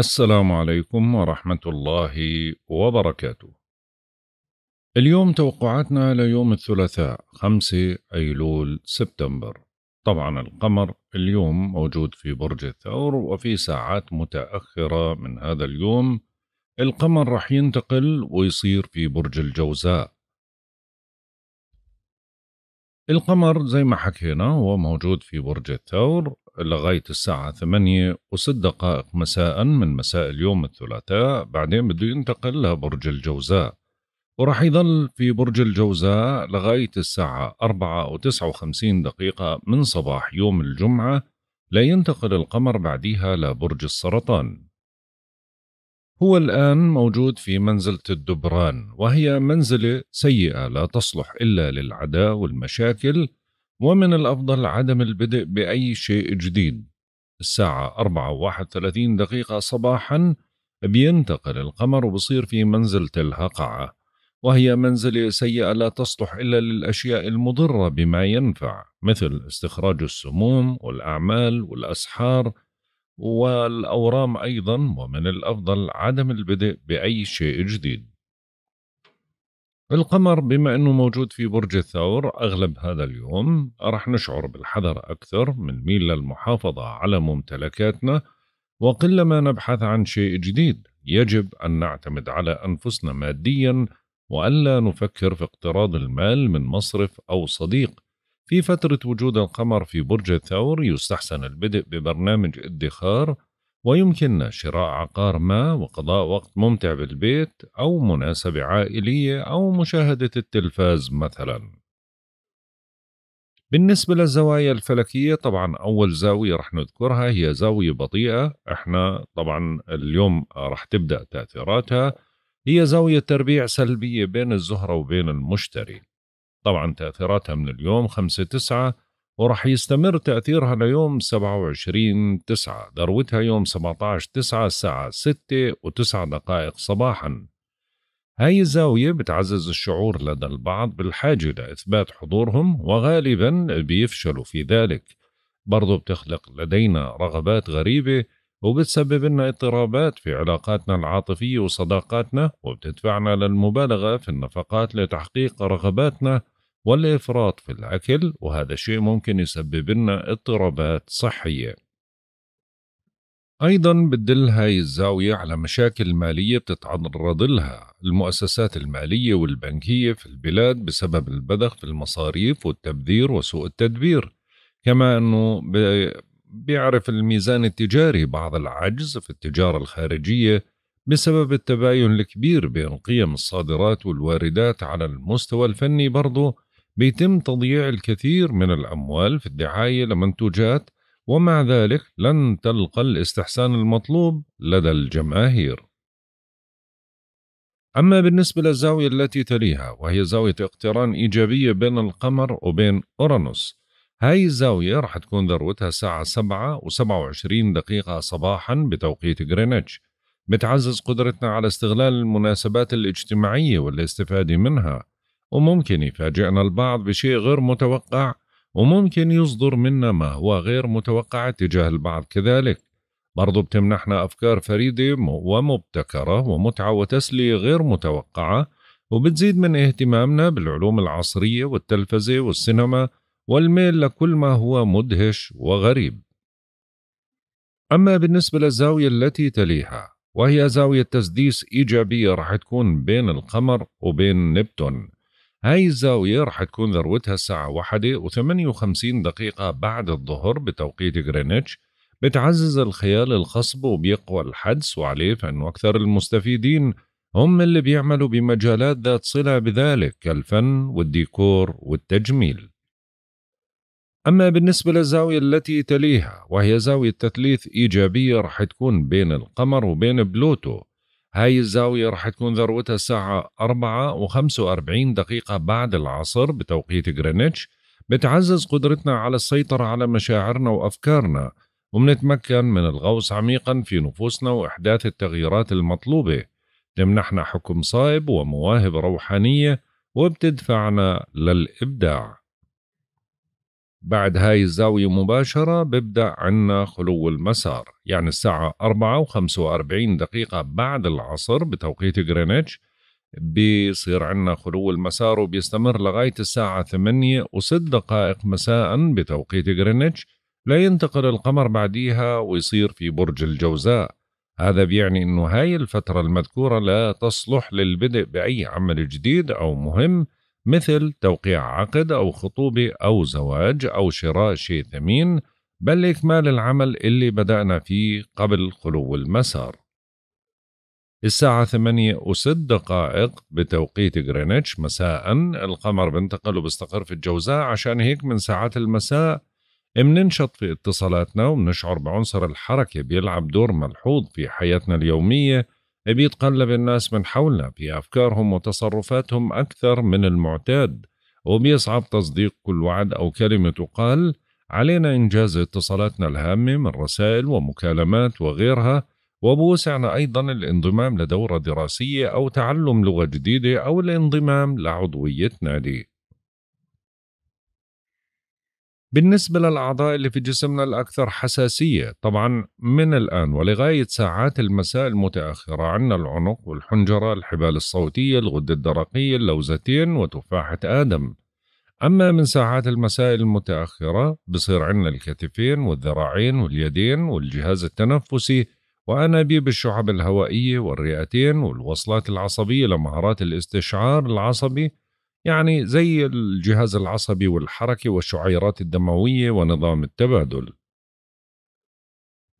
السلام عليكم ورحمة الله وبركاته. اليوم توقعاتنا ليوم الثلاثاء 5 أيلول سبتمبر. طبعا القمر اليوم موجود في برج الثور وفي ساعات متأخرة من هذا اليوم القمر راح ينتقل ويصير في برج الجوزاء. القمر زي ما حكينا هو موجود في برج الثور لغاية الساعة ثمانية و6 دقائق مساء من مساء اليوم الثلاثاء بعدين بده ينتقل لبرج الجوزاء وراح يظل في برج الجوزاء لغاية الساعة أربعة وتسعة وخمسين دقيقة من صباح يوم الجمعة لا ينتقل القمر بعديها لبرج السرطان هو الآن موجود في منزلة الدبران وهي منزلة سيئة لا تصلح إلا للعداء والمشاكل ومن الأفضل عدم البدء بأي شيء جديد الساعة 4 31 دقيقة صباحا بينتقل القمر وبصير في منزلة الهقعة وهي منزلة سيئة لا تصلح إلا للأشياء المضرة بما ينفع مثل استخراج السموم والأعمال والأسحار والأورام أيضا ومن الأفضل عدم البدء بأي شيء جديد القمر بما أنه موجود في برج الثور أغلب هذا اليوم رح نشعر بالحذر أكثر من ميل للمحافظة على ممتلكاتنا وقلما نبحث عن شيء جديد يجب أن نعتمد على أنفسنا ماديا وألا نفكر في اقتراض المال من مصرف أو صديق في فترة وجود القمر في برج الثور يستحسن البدء ببرنامج ادخار ويمكننا شراء عقار ما وقضاء وقت ممتع بالبيت أو مناسبة عائلية أو مشاهدة التلفاز مثلا بالنسبة للزوايا الفلكية طبعا أول زاوية رح نذكرها هي زاوية بطيئة احنا طبعا اليوم رح تبدأ تأثيراتها هي زاوية تربيع سلبية بين الزهرة وبين المشتري طبعا تأثيراتها من اليوم خمسة تسعة ورح يستمر تأثيرها ليوم 27 تسعة ذروتها يوم 17 تسعة الساعة 6 و9 دقائق صباحا هاي الزاوية بتعزز الشعور لدى البعض بالحاجة لإثبات حضورهم وغالبا بيفشلوا في ذلك برضو بتخلق لدينا رغبات غريبة وبتسبب لنا اضطرابات في علاقاتنا العاطفية وصداقاتنا وبتدفعنا للمبالغة في النفقات لتحقيق رغباتنا والإفراط في الأكل وهذا شيء ممكن يسبب لنا اضطرابات صحية أيضا بتدل هاي الزاوية على مشاكل مالية بتتعرض لها المؤسسات المالية والبنكية في البلاد بسبب البذخ في المصاريف والتبذير وسوء التدبير كما أنه بيعرف الميزان التجاري بعض العجز في التجارة الخارجية بسبب التباين الكبير بين قيم الصادرات والواردات على المستوى الفني برضه بيتم تضييع الكثير من الأموال في الدعاية لمنتوجات ومع ذلك لن تلقى الاستحسان المطلوب لدى الجماهير. أما بالنسبة للزاوية التي تليها وهي زاوية اقتران إيجابية بين القمر وبين أورانوس هاي الزاوية رح تكون ذروتها الساعة 7 و27 دقيقة صباحا بتوقيت غرينتش بتعزز قدرتنا على استغلال المناسبات الاجتماعية والاستفادة منها وممكن يفاجئنا البعض بشيء غير متوقع وممكن يصدر منا ما هو غير متوقع تجاه البعض كذلك برضو بتمنحنا أفكار فريدة ومبتكرة ومتعة وتسلية غير متوقعة وبتزيد من اهتمامنا بالعلوم العصرية والتلفزة والسينما والميل لكل ما هو مدهش وغريب أما بالنسبة للزاوية التي تليها وهي زاوية تسديس إيجابية راح تكون بين القمر وبين نبتون هاي الزاوية رح تكون ذروتها الساعة واحدة وثمانية وخمسين دقيقة بعد الظهر بتوقيت غرينتش بتعزز الخيال الخصب وبيقوى الحدس وعليه فإنه أكثر المستفيدين هم اللي بيعملوا بمجالات ذات صلة بذلك كالفن والديكور والتجميل أما بالنسبة للزاوية التي تليها وهي زاوية تثليث إيجابية رح تكون بين القمر وبين بلوتو هاي الزاوية رح تكون ذروتها الساعة 4 و45 دقيقة بعد العصر بتوقيت غرينتش بتعزز قدرتنا على السيطرة على مشاعرنا وأفكارنا ومنتمكن من الغوص عميقا في نفوسنا وإحداث التغييرات المطلوبة تمنحنا حكم صائب ومواهب روحانية وبتدفعنا للإبداع بعد هاي الزاوية مباشرة ببدأ عنا خلو المسار يعني الساعة 4 و45 دقيقة بعد العصر بتوقيت غرينتش بيصير عنا خلو المسار وبيستمر لغاية الساعة 8 و6 دقائق مساء بتوقيت غرينتش لا ينتقل القمر بعديها ويصير في برج الجوزاء هذا بيعني أنه هاي الفترة المذكورة لا تصلح للبدء بأي عمل جديد أو مهم مثل توقيع عقد أو خطوبة أو زواج أو شراء شيء ثمين بل إكمال العمل اللي بدأنا فيه قبل خلو المسار الساعة ثمانية وست دقائق بتوقيت غرينتش مساء القمر بنتقل وبستقر في الجوزاء عشان هيك من ساعات المساء مننشط في اتصالاتنا ومنشعر بعنصر الحركة بيلعب دور ملحوظ في حياتنا اليومية بيتقلب الناس من حولنا في أفكارهم وتصرفاتهم أكثر من المعتاد وبيصعب تصديق كل وعد أو كلمة تقال علينا إنجاز اتصالاتنا الهامة من رسائل ومكالمات وغيرها وبوسعنا أيضا الانضمام لدورة دراسية أو تعلم لغة جديدة أو الانضمام لعضوية نادي بالنسبة للأعضاء اللي في جسمنا الأكثر حساسية طبعا من الآن ولغاية ساعات المساء المتأخرة عندنا العنق والحنجرة الحبال الصوتية الغدة الدرقية اللوزتين وتفاحة آدم أما من ساعات المساء المتأخرة بصير عندنا الكتفين والذراعين واليدين والجهاز التنفسي وأنابيب الشعب الهوائية والرئتين والوصلات العصبية لمهارات الاستشعار العصبي يعني زي الجهاز العصبي والحركي والشعيرات الدموية ونظام التبادل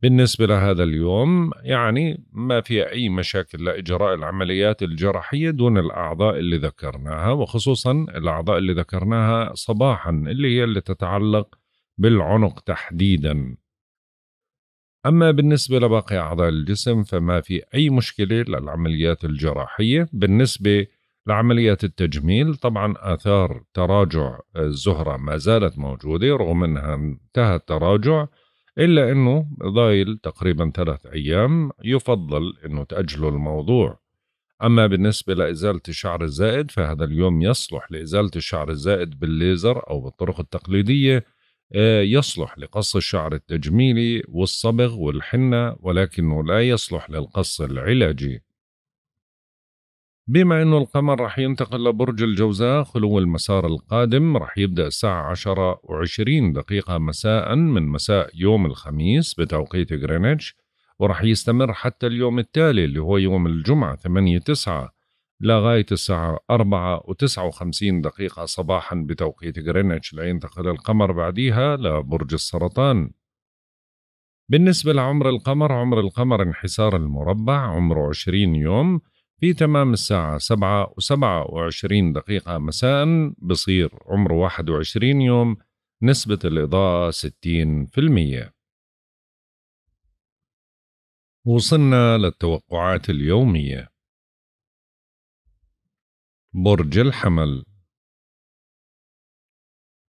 بالنسبة لهذا اليوم يعني ما في أي مشاكل لإجراء العمليات الجراحية دون الأعضاء اللي ذكرناها وخصوصا الأعضاء اللي ذكرناها صباحا اللي هي اللي تتعلق بالعنق تحديدا أما بالنسبة لباقي أعضاء الجسم فما في أي مشكلة للعمليات الجراحية بالنسبة لعملية التجميل طبعا آثار تراجع الزهرة ما زالت موجودة رغم أنها انتهى التراجع إلا أنه ضايل تقريبا ثلاث أيام يفضل أنه تأجلوا الموضوع أما بالنسبة لإزالة الشعر الزائد فهذا اليوم يصلح لإزالة الشعر الزائد بالليزر أو بالطرق التقليدية آه، يصلح لقص الشعر التجميلي والصبغ والحنة ولكنه لا يصلح للقص العلاجي بما أنه القمر رح ينتقل لبرج الجوزاء خلو المسار القادم رح يبدأ الساعة عشرة وعشرين دقيقة مساء من مساء يوم الخميس بتوقيت غرينتش ورح يستمر حتى اليوم التالي اللي هو يوم الجمعة ثمانية تسعة لغاية الساعة أربعة وتسعة وخمسين دقيقة صباحا بتوقيت غرينتش لينتقل القمر بعديها لبرج السرطان بالنسبة لعمر القمر عمر القمر انحسار المربع عمره عشرين يوم في تمام الساعة سبعة وسبعة وعشرين دقيقة مساء بصير عمره واحد وعشرين يوم نسبة الإضاءة ستين في المية وصلنا للتوقعات اليومية برج الحمل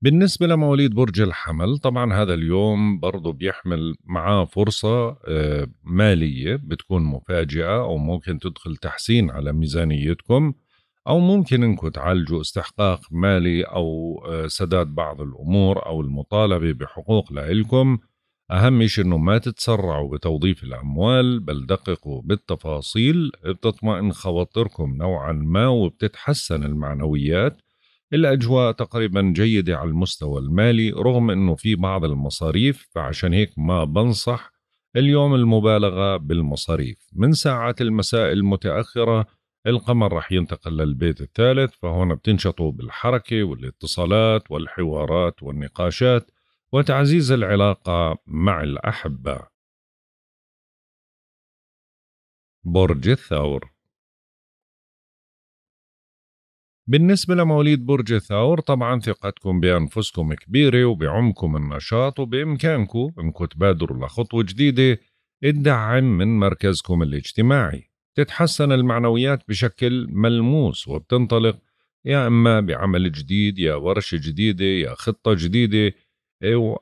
بالنسبة لمواليد برج الحمل طبعا هذا اليوم برضه بيحمل معاه فرصة آه، مالية بتكون مفاجئة أو ممكن تدخل تحسين على ميزانيتكم أو ممكن أنكم تعالجوا استحقاق مالي أو آه، سداد بعض الأمور أو المطالبة بحقوق لإلكم أهم شيء أنه ما تتسرعوا بتوظيف الأموال بل دققوا بالتفاصيل بتطمئن خواطركم نوعا ما وبتتحسن المعنويات الأجواء تقريبا جيدة على المستوى المالي رغم أنه في بعض المصاريف فعشان هيك ما بنصح اليوم المبالغة بالمصاريف من ساعات المساء المتأخرة القمر رح ينتقل للبيت الثالث فهون بتنشطوا بالحركة والاتصالات والحوارات والنقاشات وتعزيز العلاقة مع الأحبة برج الثور بالنسبة لمواليد برج الثور طبعا ثقتكم بأنفسكم كبيرة وبعمكم النشاط وبإمكانكم أنكم تبادروا لخطوة جديدة تدعم من مركزكم الاجتماعي تتحسن المعنويات بشكل ملموس وبتنطلق يا إما بعمل جديد يا ورشة جديدة يا خطة جديدة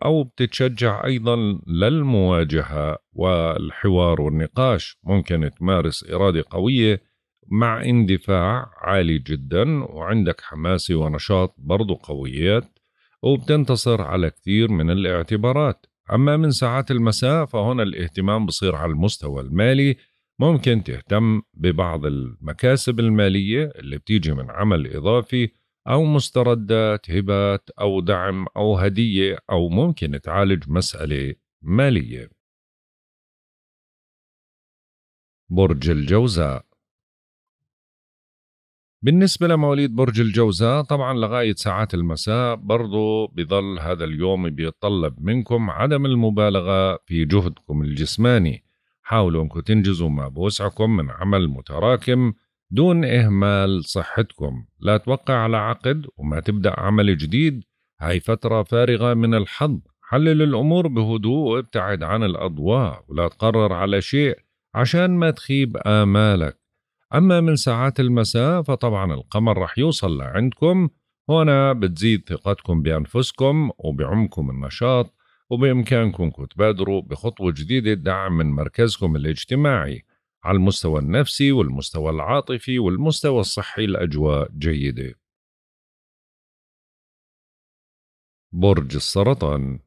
أو بتتشجع أيضا للمواجهة والحوار والنقاش ممكن تمارس إرادة قوية مع اندفاع عالي جدا وعندك حماسة ونشاط برضو قويات وبتنتصر على كثير من الاعتبارات أما من ساعات المساء فهنا الاهتمام بصير على المستوى المالي ممكن تهتم ببعض المكاسب المالية اللي بتيجي من عمل إضافي أو مستردات هبات أو دعم أو هدية أو ممكن تعالج مسألة مالية برج الجوزاء بالنسبة لمواليد برج الجوزاء طبعا لغاية ساعات المساء برضو بظل هذا اليوم بيتطلب منكم عدم المبالغة في جهدكم الجسماني حاولوا أنكم تنجزوا ما بوسعكم من عمل متراكم دون إهمال صحتكم لا توقع على عقد وما تبدأ عمل جديد هاي فترة فارغة من الحظ حلل الأمور بهدوء وابتعد عن الأضواء ولا تقرر على شيء عشان ما تخيب آمالك أما من ساعات المساء فطبعا القمر رح يوصل لعندكم هنا بتزيد ثقتكم بأنفسكم وبعمكم النشاط وبإمكانكم تبادروا بخطوة جديدة دعم من مركزكم الاجتماعي على المستوى النفسي والمستوى العاطفي والمستوى الصحي الأجواء جيدة برج السرطان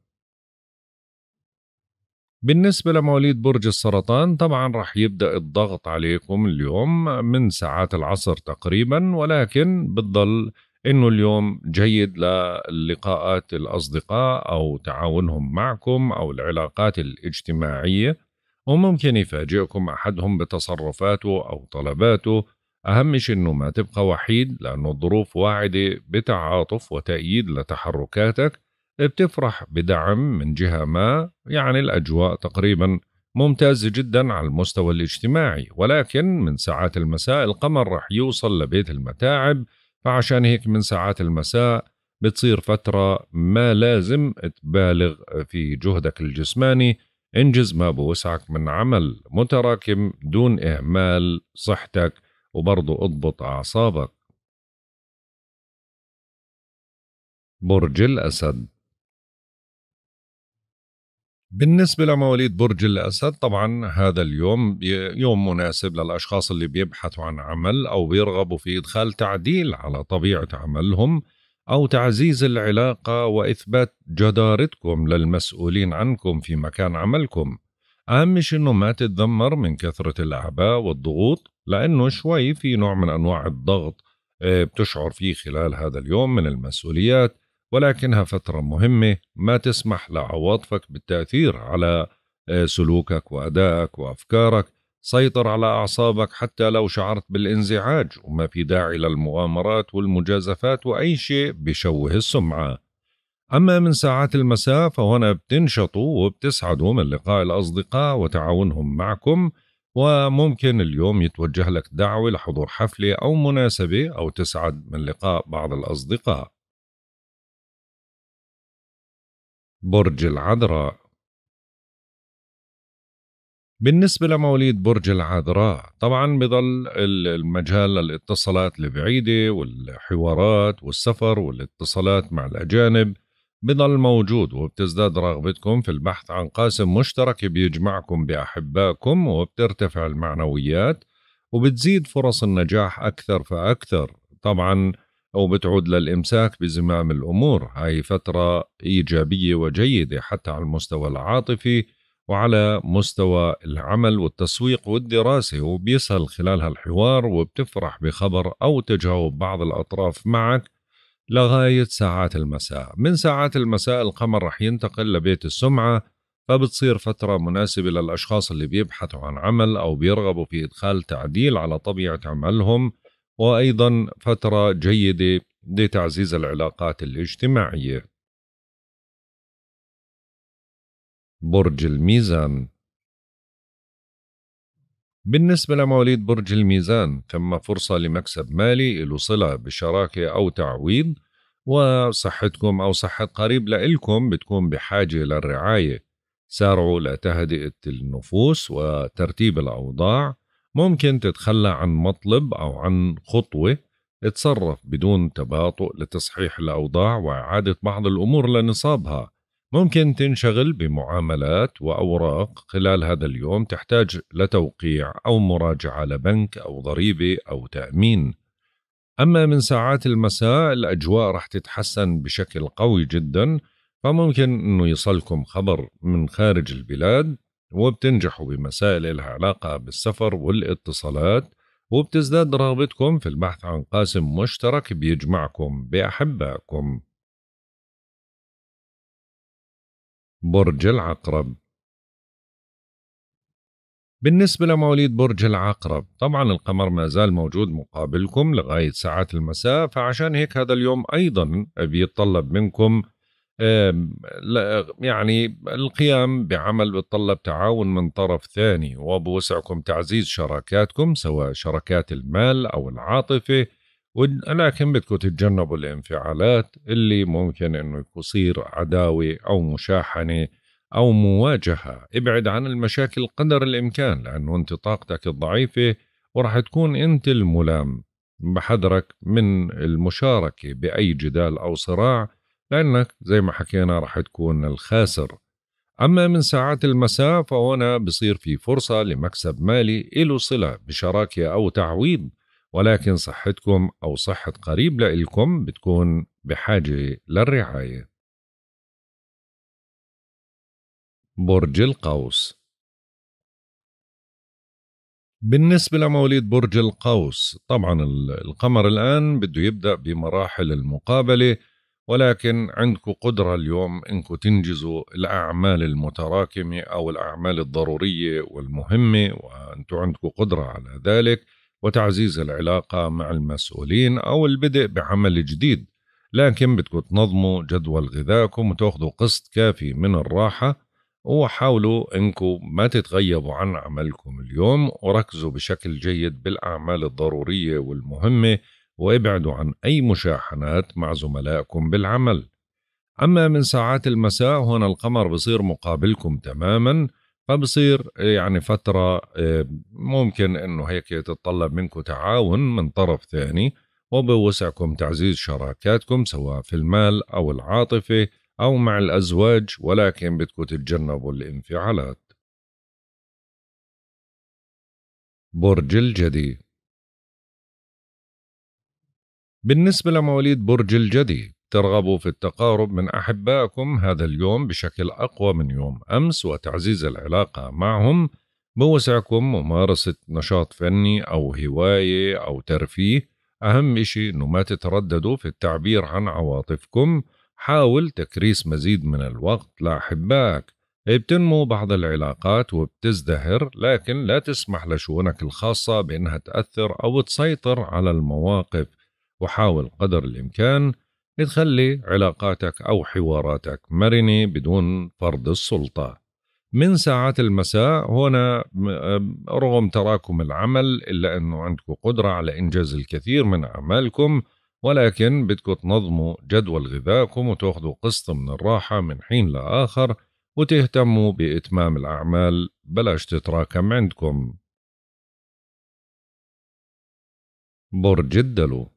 بالنسبة لمواليد برج السرطان طبعا رح يبدأ الضغط عليكم اليوم من ساعات العصر تقريبا ولكن بتضل انه اليوم جيد للقاءات الاصدقاء او تعاونهم معكم او العلاقات الاجتماعيه وممكن يفاجئكم احدهم بتصرفاته او طلباته اهم شيء انه ما تبقى وحيد لانه الظروف واعده بتعاطف وتأييد لتحركاتك بتفرح بدعم من جهة ما يعني الأجواء تقريبا ممتازة جدا على المستوى الاجتماعي ولكن من ساعات المساء القمر رح يوصل لبيت المتاعب فعشان هيك من ساعات المساء بتصير فترة ما لازم تبالغ في جهدك الجسماني انجز ما بوسعك من عمل متراكم دون إهمال صحتك وبرضه اضبط أعصابك برج الأسد بالنسبة لمواليد برج الأسد طبعا هذا اليوم يوم مناسب للأشخاص اللي بيبحثوا عن عمل أو بيرغبوا في إدخال تعديل على طبيعة عملهم أو تعزيز العلاقة وإثبات جدارتكم للمسؤولين عنكم في مكان عملكم أهم شيء إنه ما تتذمر من كثرة الأعباء والضغوط لأنه شوي في نوع من أنواع الضغط آه، بتشعر فيه خلال هذا اليوم من المسؤوليات ولكنها فترة مهمة ما تسمح لعواطفك بالتأثير على آه، سلوكك وأدائك وأفكارك سيطر على أعصابك حتى لو شعرت بالانزعاج وما في داعي للمؤامرات والمجازفات وأي شيء بشوه السمعة أما من ساعات المساء فهنا بتنشطوا وبتسعدوا من لقاء الأصدقاء وتعاونهم معكم وممكن اليوم يتوجه لك دعوة لحضور حفلة أو مناسبة أو تسعد من لقاء بعض الأصدقاء برج العذراء بالنسبة لمواليد برج العذراء طبعا بضل المجال للاتصالات البعيدة والحوارات والسفر والاتصالات مع الأجانب بضل موجود وبتزداد رغبتكم في البحث عن قاسم مشترك بيجمعكم بأحبائكم وبترتفع المعنويات وبتزيد فرص النجاح أكثر فأكثر طبعا أو بتعود للإمساك بزمام الأمور هاي فترة إيجابية وجيدة حتى على المستوى العاطفي وعلى مستوى العمل والتسويق والدراسة وبيسهل خلالها الحوار وبتفرح بخبر أو تجاوب بعض الأطراف معك لغاية ساعات المساء من ساعات المساء القمر رح ينتقل لبيت السمعة فبتصير فترة مناسبة للأشخاص اللي بيبحثوا عن عمل أو بيرغبوا في إدخال تعديل على طبيعة عملهم وأيضا فترة جيدة لتعزيز العلاقات الاجتماعية برج الميزان بالنسبة لمواليد برج الميزان تم فرصة لمكسب مالي له صلة بشراكة أو تعويض وصحتكم أو صحة قريب لإلكم بتكون بحاجة للرعاية سارعوا لتهدئة النفوس وترتيب الأوضاع ممكن تتخلى عن مطلب أو عن خطوة اتصرف بدون تباطؤ لتصحيح الأوضاع وإعادة بعض الأمور لنصابها ممكن تنشغل بمعاملات وأوراق خلال هذا اليوم تحتاج لتوقيع أو مراجعة لبنك أو ضريبة أو تأمين أما من ساعات المساء الأجواء رح تتحسن بشكل قوي جدا فممكن أنه يصلكم خبر من خارج البلاد وبتنجحوا بمسائل لها علاقة بالسفر والاتصالات وبتزداد رغبتكم في البحث عن قاسم مشترك بيجمعكم بأحبائكم برج العقرب بالنسبة لمواليد برج العقرب طبعا القمر ما زال موجود مقابلكم لغاية ساعات المساء فعشان هيك هذا اليوم أيضا بيتطلب منكم يعني القيام بعمل بتطلب تعاون من طرف ثاني وبوسعكم تعزيز شراكاتكم سواء شراكات المال أو العاطفة ولكن بدكم تتجنبوا الانفعالات اللي ممكن انه يصير عداوة او مشاحنة او مواجهة ابعد عن المشاكل قدر الامكان لانه انت طاقتك الضعيفة وراح تكون انت الملام بحذرك من المشاركة باي جدال او صراع لأنك زي ما حكينا راح تكون الخاسر أما من ساعات المساء فهنا بصير في فرصة لمكسب مالي إلو صلة بشراكة أو تعويض ولكن صحتكم أو صحة قريب لإلكم بتكون بحاجة للرعاية برج القوس بالنسبة لمواليد برج القوس طبعا القمر الآن بده يبدأ بمراحل المقابلة ولكن عندكم قدرة اليوم انكم تنجزوا الأعمال المتراكمة أو الأعمال الضرورية والمهمة وأنتم عندكم قدرة على ذلك وتعزيز العلاقة مع المسؤولين أو البدء بعمل جديد لكن بدكم تنظموا جدول غذائكم وتاخذوا قسط كافي من الراحة وحاولوا انكم ما تتغيبوا عن عملكم اليوم وركزوا بشكل جيد بالأعمال الضرورية والمهمة وابعدوا عن أي مشاحنات مع زملائكم بالعمل أما من ساعات المساء هنا القمر بصير مقابلكم تماما فبصير يعني فترة آه، ممكن أنه هيك يتطلب منكم تعاون من طرف ثاني وبوسعكم تعزيز شراكاتكم سواء في المال أو العاطفة أو مع الأزواج ولكن بدكم تتجنبوا الانفعالات برج الجدي بالنسبة لمواليد برج الجدي ترغبوا في التقارب من أحبائكم هذا اليوم بشكل أقوى من يوم أمس وتعزيز العلاقة معهم بوسعكم ممارسة نشاط فني أو هواية أو ترفيه أهم إشي أنه ما تترددوا في التعبير عن عواطفكم حاول تكريس مزيد من الوقت لأحبائك بتنمو بعض العلاقات وبتزدهر لكن لا تسمح لشؤونك الخاصة بأنها تأثر أو تسيطر على المواقف وحاول قدر الإمكان تخلي علاقاتك أو حواراتك مرنة بدون فرض السلطة من ساعات المساء هنا رغم تراكم العمل إلا أنه عندكم قدرة على إنجاز الكثير من أعمالكم ولكن بدكم تنظموا جدول غذائكم وتاخذوا قسط من الراحة من حين لآخر وتهتموا بإتمام الأعمال بلاش تتراكم عندكم برج الدلو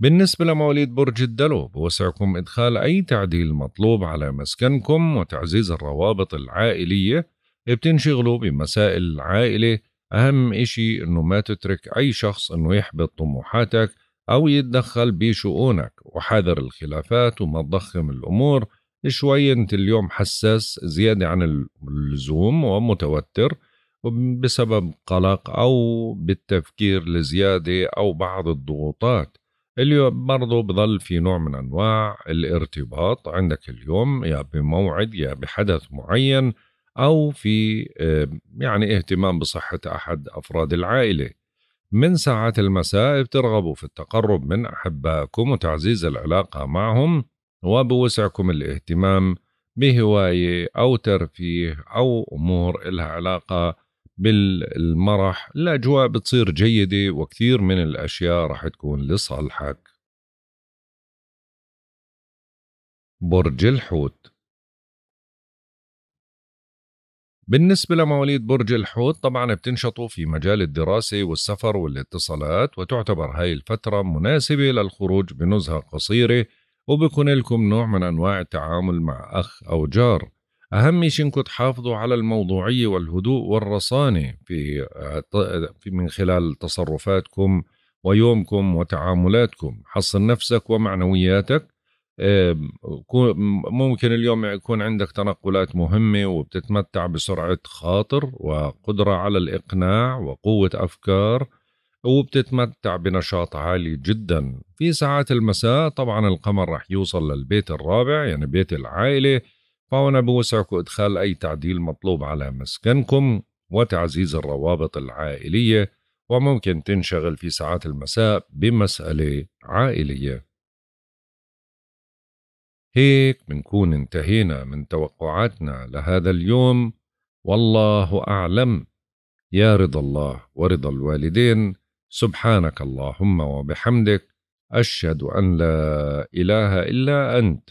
بالنسبة لمواليد برج الدلو بوسعكم إدخال أي تعديل مطلوب على مسكنكم وتعزيز الروابط العائلية بتنشغلوا بمسائل العائلة أهم إشي إنه ما تترك أي شخص إنه يحبط طموحاتك أو يتدخل بشؤونك وحذر الخلافات وما تضخم الأمور شوي أنت اليوم حساس زيادة عن اللزوم ومتوتر بسبب قلق أو بالتفكير لزيادة أو بعض الضغوطات اليوم برضو بظل في نوع من أنواع الارتباط عندك اليوم يا بموعد يا بحدث معين أو في يعني اهتمام بصحة أحد أفراد العائلة من ساعات المساء بترغبوا في التقرب من أحبائكم وتعزيز العلاقة معهم وبوسعكم الاهتمام بهواية أو ترفيه أو أمور إلها علاقة بالمرح الأجواء بتصير جيدة وكثير من الأشياء رح تكون لصالحك برج الحوت بالنسبة لمواليد برج الحوت طبعا بتنشطوا في مجال الدراسة والسفر والاتصالات وتعتبر هاي الفترة مناسبة للخروج بنزهة قصيرة وبكون لكم نوع من أنواع التعامل مع أخ أو جار أهم شيء إنكم تحافظوا على الموضوعية والهدوء والرصانة في من خلال تصرفاتكم ويومكم وتعاملاتكم حصن نفسك ومعنوياتك ممكن اليوم يكون عندك تنقلات مهمة وبتتمتع بسرعة خاطر وقدرة على الإقناع وقوة أفكار وبتتمتع بنشاط عالي جدا في ساعات المساء طبعا القمر رح يوصل للبيت الرابع يعني بيت العائلة فهنا بوسعكم إدخال أي تعديل مطلوب على مسكنكم وتعزيز الروابط العائلية وممكن تنشغل في ساعات المساء بمسألة عائلية هيك بنكون انتهينا من توقعاتنا لهذا اليوم والله أعلم يا رضا الله ورضا الوالدين سبحانك اللهم وبحمدك أشهد أن لا إله إلا أنت